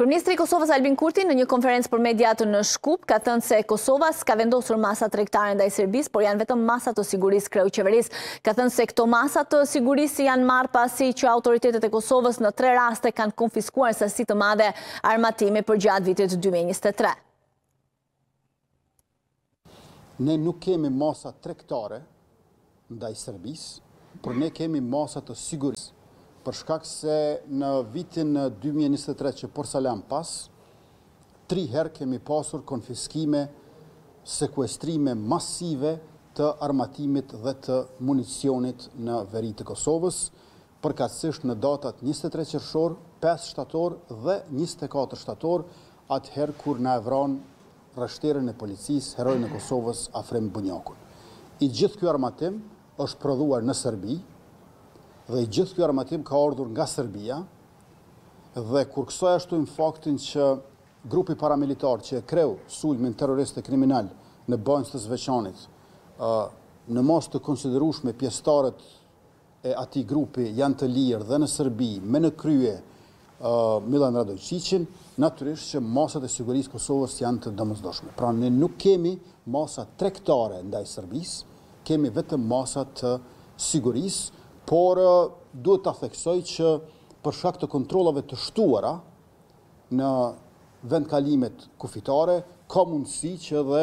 Kërministri Kosovës Albin Kurti në një konferencë për mediatën në Shkup ka thënë se Kosovës ka vendosur masat rektare nda i Serbis, por janë vetëm masat të sigurisë kreu qeveris. Ka thënë se këto masat të sigurisë janë marë pasi që autoritetet e Kosovës në tre raste kanë konfiskuar së si të madhe armatimi për gjatë vitit 2023. Ne nuk kemi masat rektare nda i Serbis, por ne kemi masat të sigurisë për shkak se në vitin 2023 që por salam pas, tri herë kemi pasur konfiskime, sekuestrime masive të armatimit dhe të municionit në veri të Kosovës, përkatsisht në datat 23 qërshor, 5 shtator dhe 24 shtator, atëherë kur në evran rështere e policis, heroj e Kosovës, Afrem Bunjokun. I gjithë kjo armatim është prodhuar në Serbi, dhe gjithë kjo armatim ka ordur nga Serbia, dhe kur kësoj ashtu në faktin që grupi paramilitar që e kreu sulmin terroriste kriminal në bëjnës të zveçanit, në mos të konsiderushme pjestarët e ati grupi janë të lirë dhe në Serbi, me në krye Milan Radojqicin, naturisht që masat e sigurisë Kosovës janë të dëmëzdoshme. Pra në nuk kemi masat trektare ndaj Serbis, kemi vetëm masat të sigurisë, por duhet të theksoj që për shak të kontrolave të shtuara në vend kalimet kufitare, ka mundësi që dhe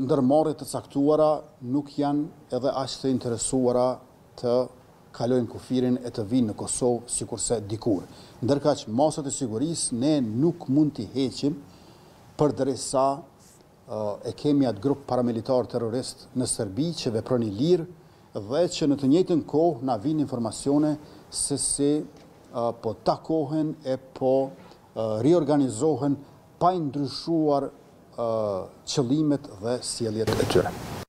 ndërmarit të caktuara nuk janë edhe ashtë të interesuara të kalojnë kufirin e të vinë në Kosovë si kurse dikur. Ndërka që masët e siguris, ne nuk mund të heqim për dresa e kemi atë grupë paramilitar terrorist në Serbi që veproni lirë dhe që në të njëjtën kohë na vinë informacione se si po takohen e po riorganizohen pa ndryshuar qëllimet dhe sjelljet e tyre.